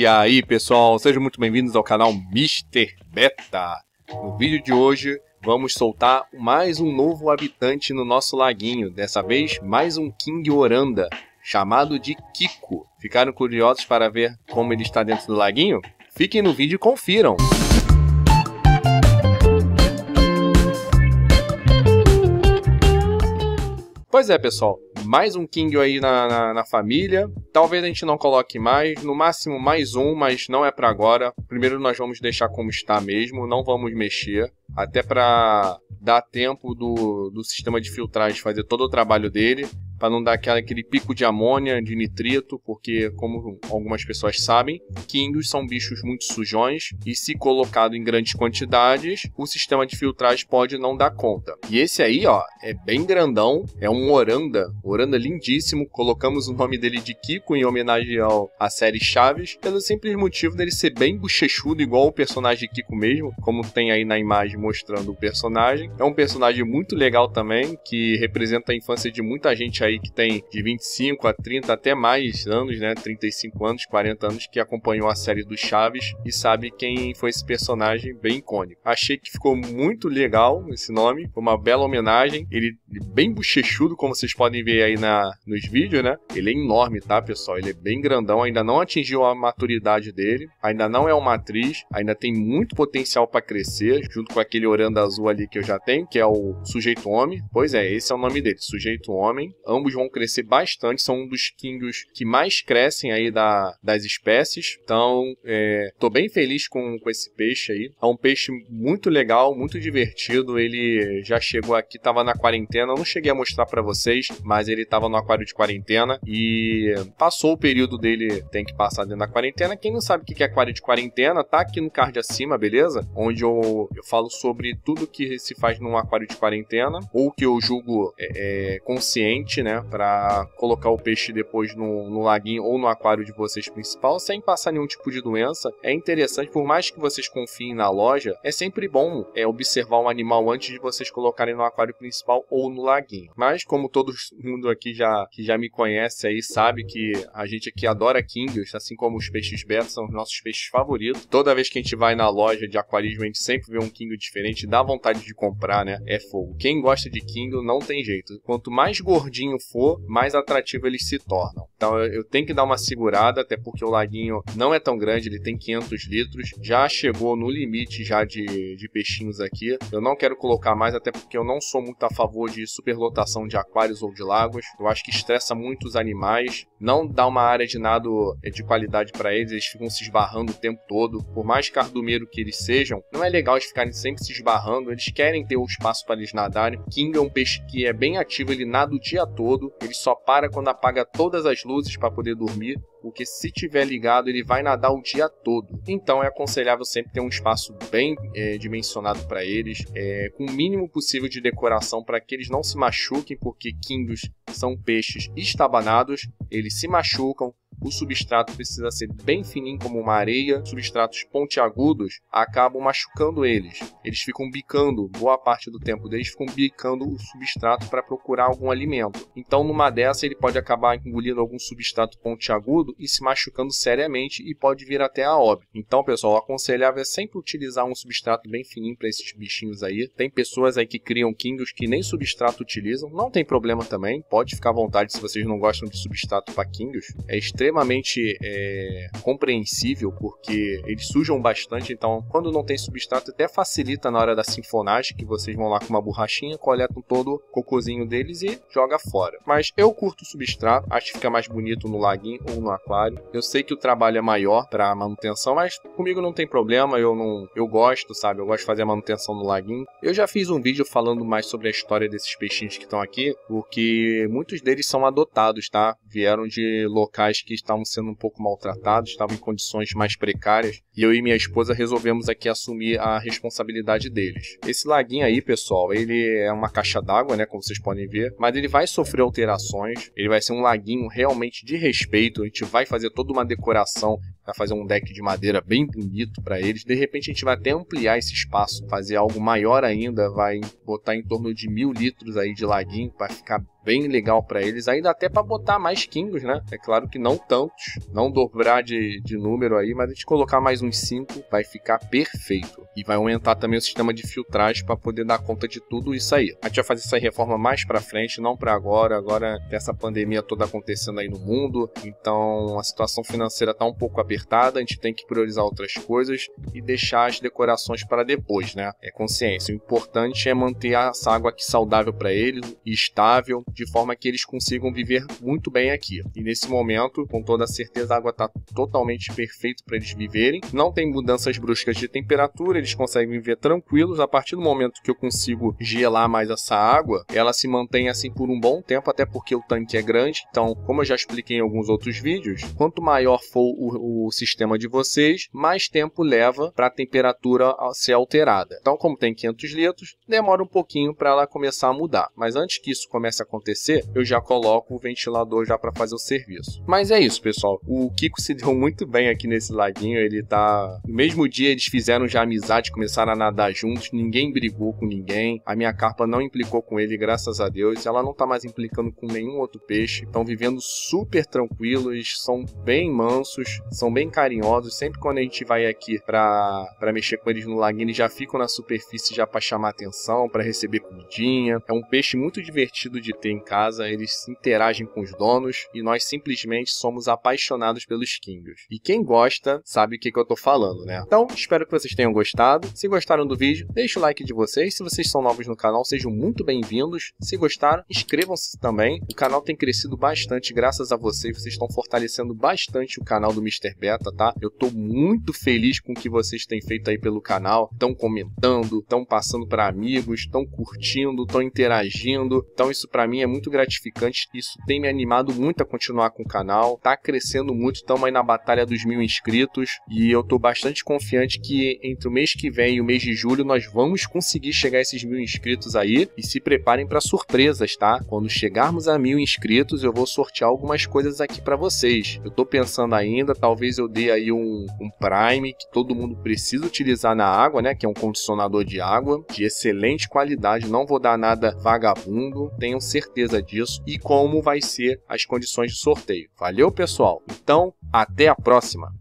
E aí, pessoal, sejam muito bem-vindos ao canal Mr. Beta. No vídeo de hoje, vamos soltar mais um novo habitante no nosso laguinho, dessa vez mais um King Oranda, chamado de Kiko. Ficaram curiosos para ver como ele está dentro do laguinho? Fiquem no vídeo e confiram! Pois é, pessoal. Mais um King aí na, na, na, família. Talvez a gente não coloque mais, no máximo mais um, mas não é para agora. Primeiro nós vamos deixar como está mesmo, não vamos mexer. Até para dar tempo do, do sistema de filtragem fazer todo o trabalho dele para não dar aquela, aquele pico de amônia, de nitrito, porque, como algumas pessoas sabem, quingos são bichos muito sujões e, se colocado em grandes quantidades, o sistema de filtragem pode não dar conta. E esse aí, ó, é bem grandão, é um oranda, oranda lindíssimo. Colocamos o nome dele de Kiko em homenagem ao, à série Chaves, pelo simples motivo dele ser bem bochechudo, igual o personagem de Kiko mesmo, como tem aí na imagem mostrando o personagem. É um personagem muito legal também, que representa a infância de muita gente aí aí que tem de 25 a 30 até mais anos, né, 35 anos, 40 anos, que acompanhou a série do Chaves e sabe quem foi esse personagem bem icônico. Achei que ficou muito legal esse nome, foi uma bela homenagem. Ele bem bochechudo, como vocês podem ver aí na, nos vídeos, né? Ele é enorme, tá, pessoal? Ele é bem grandão, ainda não atingiu a maturidade dele, ainda não é uma atriz, ainda tem muito potencial para crescer, junto com aquele Oranda Azul ali que eu já tenho, que é o Sujeito Homem. Pois é, esse é o nome dele, Sujeito Homem. Ambos vão crescer bastante, são um dos quingos que mais crescem aí da, das espécies. Então, é, tô bem feliz com, com esse peixe aí. É um peixe muito legal, muito divertido. Ele já chegou aqui, tava na quarentena. Eu não cheguei a mostrar para vocês, mas ele tava no aquário de quarentena e passou o período dele, tem que passar dentro da quarentena. Quem não sabe o que é aquário de quarentena, tá aqui no card acima, beleza? Onde eu, eu falo sobre tudo que se faz num aquário de quarentena ou que eu julgo é, é, consciente, né? né? Para colocar o peixe depois no, no laguinho ou no aquário de vocês principal, sem passar nenhum tipo de doença. É interessante, por mais que vocês confiem na loja, é sempre bom é, observar um animal antes de vocês colocarem no aquário principal ou no laguinho. Mas, como todo mundo aqui já, que já me conhece aí sabe que a gente aqui adora Kingios, assim como os peixes beta são os nossos peixes favoritos. Toda vez que a gente vai na loja de aquarismo, a gente sempre vê um Kingo diferente, dá vontade de comprar, né? É fogo. Quem gosta de Kingo não tem jeito. Quanto mais gordinho for, mais atrativo eles se tornam. Então eu, eu tenho que dar uma segurada, até porque o laguinho não é tão grande, ele tem 500 litros, já chegou no limite já de, de peixinhos aqui. Eu não quero colocar mais, até porque eu não sou muito a favor de superlotação de aquários ou de lagos. Eu acho que estressa muito os animais, não dá uma área de nado é, de qualidade para eles, eles ficam se esbarrando o tempo todo. Por mais cardumeiro que eles sejam, não é legal eles ficarem sempre se esbarrando, eles querem ter o espaço para eles nadarem. King é um peixe que é bem ativo, ele nada o dia todo todo, ele só para quando apaga todas as luzes para poder dormir, porque se tiver ligado ele vai nadar o dia todo. Então é aconselhável sempre ter um espaço bem é, dimensionado para eles, é, com o mínimo possível de decoração para que eles não se machuquem, porque quindos são peixes estabanados, eles se machucam, o substrato precisa ser bem fininho como uma areia, substratos pontiagudos acabam machucando eles. Eles ficam bicando, boa parte do tempo deles ficam bicando o substrato para procurar algum alimento. Então, numa dessa, ele pode acabar engolindo algum substrato pontiagudo e se machucando seriamente e pode vir até a óbito. Então, pessoal, aconselhável é sempre utilizar um substrato bem fininho para esses bichinhos aí. Tem pessoas aí que criam Kindles que nem substrato utilizam, não tem problema também, pode ficar à vontade se vocês não gostam de substrato para Kindles. É extremamente extremamente é, compreensível, porque eles sujam bastante, então quando não tem substrato até facilita na hora da sinfonagem, que vocês vão lá com uma borrachinha, coletam todo o cocôzinho deles e joga fora. Mas eu curto o substrato, acho que fica mais bonito no laguinho ou no aquário. Eu sei que o trabalho é maior para manutenção, mas comigo não tem problema, eu não eu gosto, sabe? Eu gosto de fazer a manutenção no laguinho. Eu já fiz um vídeo falando mais sobre a história desses peixinhos que estão aqui, porque muitos deles são adotados, tá? Vieram de locais que estavam sendo um pouco maltratados, estavam em condições mais precárias, e eu e minha esposa resolvemos aqui assumir a responsabilidade deles. Esse laguinho aí, pessoal, ele é uma caixa d'água, né, como vocês podem ver, mas ele vai sofrer alterações, ele vai ser um laguinho realmente de respeito, a gente vai fazer toda uma decoração para fazer um deck de madeira bem bonito para eles. De repente a gente vai até ampliar esse espaço, fazer algo maior ainda, vai botar em torno de mil litros aí de laguinho, para ficar bem legal para eles, ainda até para botar mais Kingos, né? É claro que não tantos, não dobrar de, de número aí, mas a gente colocar mais uns 5 vai ficar perfeito. E vai aumentar também o sistema de filtragem para poder dar conta de tudo isso aí. A gente vai fazer essa reforma mais para frente, não para agora. Agora tem essa pandemia toda acontecendo aí no mundo, então a situação financeira tá um pouco apertada, a gente tem que priorizar outras coisas e deixar as decorações para depois, né? É consciência. O importante é manter essa água aqui saudável para ele, estável, de forma que eles consigam viver muito bem aqui. E nesse momento, com toda certeza, a água está totalmente perfeita para eles viverem. Não tem mudanças bruscas de temperatura, eles conseguem viver tranquilos. A partir do momento que eu consigo gelar mais essa água, ela se mantém assim por um bom tempo, até porque o tanque é grande. Então, como eu já expliquei em alguns outros vídeos, quanto maior for o, o sistema de vocês, mais tempo leva para a temperatura ser alterada. Então, como tem 500 litros, demora um pouquinho para ela começar a mudar. Mas antes que isso comece a acontecer, acontecer, eu já coloco o ventilador já para fazer o serviço. Mas é isso, pessoal. O Kiko se deu muito bem aqui nesse laguinho. Ele tá. No mesmo dia eles fizeram já amizade, começaram a nadar juntos. Ninguém brigou com ninguém. A minha carpa não implicou com ele, graças a Deus. Ela não tá mais implicando com nenhum outro peixe. Estão vivendo super tranquilos, são bem mansos, são bem carinhosos. Sempre quando a gente vai aqui pra, pra mexer com eles no laguinho, eles já ficam na superfície já para chamar atenção, para receber comidinha. É um peixe muito divertido de ter em casa, eles interagem com os donos e nós simplesmente somos apaixonados pelos Kingos E quem gosta sabe o que, que eu tô falando, né? Então, espero que vocês tenham gostado. Se gostaram do vídeo, deixe o like de vocês. Se vocês são novos no canal, sejam muito bem-vindos. Se gostaram, inscrevam-se também. O canal tem crescido bastante graças a vocês. Vocês estão fortalecendo bastante o canal do Mr. Beta, tá? Eu tô muito feliz com o que vocês têm feito aí pelo canal. Estão comentando, estão passando para amigos, estão curtindo, estão interagindo. Então, isso para mim é muito gratificante. Isso tem me animado muito a continuar com o canal. Tá crescendo muito, estamos aí na batalha dos mil inscritos. E eu tô bastante confiante que entre o mês que vem e o mês de julho nós vamos conseguir chegar a esses mil inscritos aí. E se preparem para surpresas, tá? Quando chegarmos a mil inscritos, eu vou sortear algumas coisas aqui para vocês. Eu tô pensando ainda, talvez eu dê aí um, um Prime que todo mundo precisa utilizar na água, né? Que é um condicionador de água de excelente qualidade. Não vou dar nada vagabundo. Tenho certeza certeza disso e como vai ser as condições de sorteio. Valeu, pessoal? Então, até a próxima!